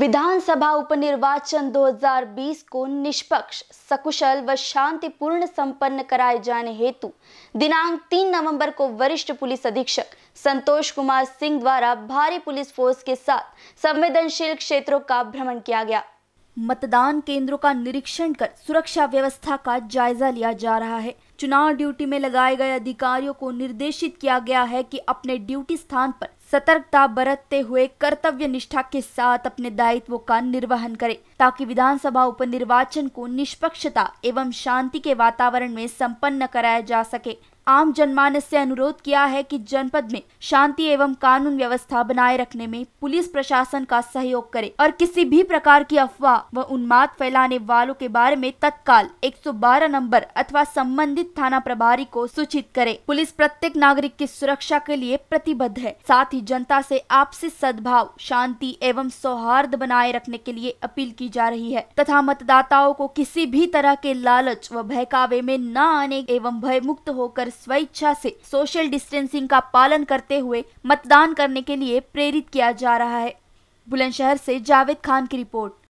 विधानसभा उपनिर्वाचन 2020 को निष्पक्ष सकुशल व शांतिपूर्ण संपन्न कराए जाने हेतु दिनांक 3 नवंबर को वरिष्ठ पुलिस अधीक्षक संतोष कुमार सिंह द्वारा भारी पुलिस फोर्स के साथ संवेदनशील क्षेत्रों का भ्रमण किया गया मतदान केंद्रों का निरीक्षण कर सुरक्षा व्यवस्था का जायजा लिया जा रहा है चुनाव ड्यूटी में लगाए गए अधिकारियों को निर्देशित किया गया है कि अपने ड्यूटी स्थान पर सतर्कता बरतते हुए कर्तव्य निष्ठा के साथ अपने दायित्वों का निर्वहन करें ताकि विधानसभा उपनिर्वाचन को निष्पक्षता एवं शांति के वातावरण में संपन्न कराया जा सके आम जनमानस से अनुरोध किया है कि जनपद में शांति एवं कानून व्यवस्था बनाए रखने में पुलिस प्रशासन का सहयोग करे और किसी भी प्रकार की अफवाह व उन्माद फैलाने वालों के बारे में तत्काल 112 नंबर अथवा संबंधित थाना प्रभारी को सूचित करे पुलिस प्रत्येक नागरिक की सुरक्षा के लिए प्रतिबद्ध है साथ ही जनता से आपसी सद्भाव शांति एवं सौहार्द बनाए रखने के लिए अपील की जा रही है तथा मतदाताओं को किसी भी तरह के लालच व बहकावे में न आने एवं भयमुक्त होकर स्वेच्छा से सोशल डिस्टेंसिंग का पालन करते हुए मतदान करने के लिए प्रेरित किया जा रहा है बुलंदशहर से जावेद खान की रिपोर्ट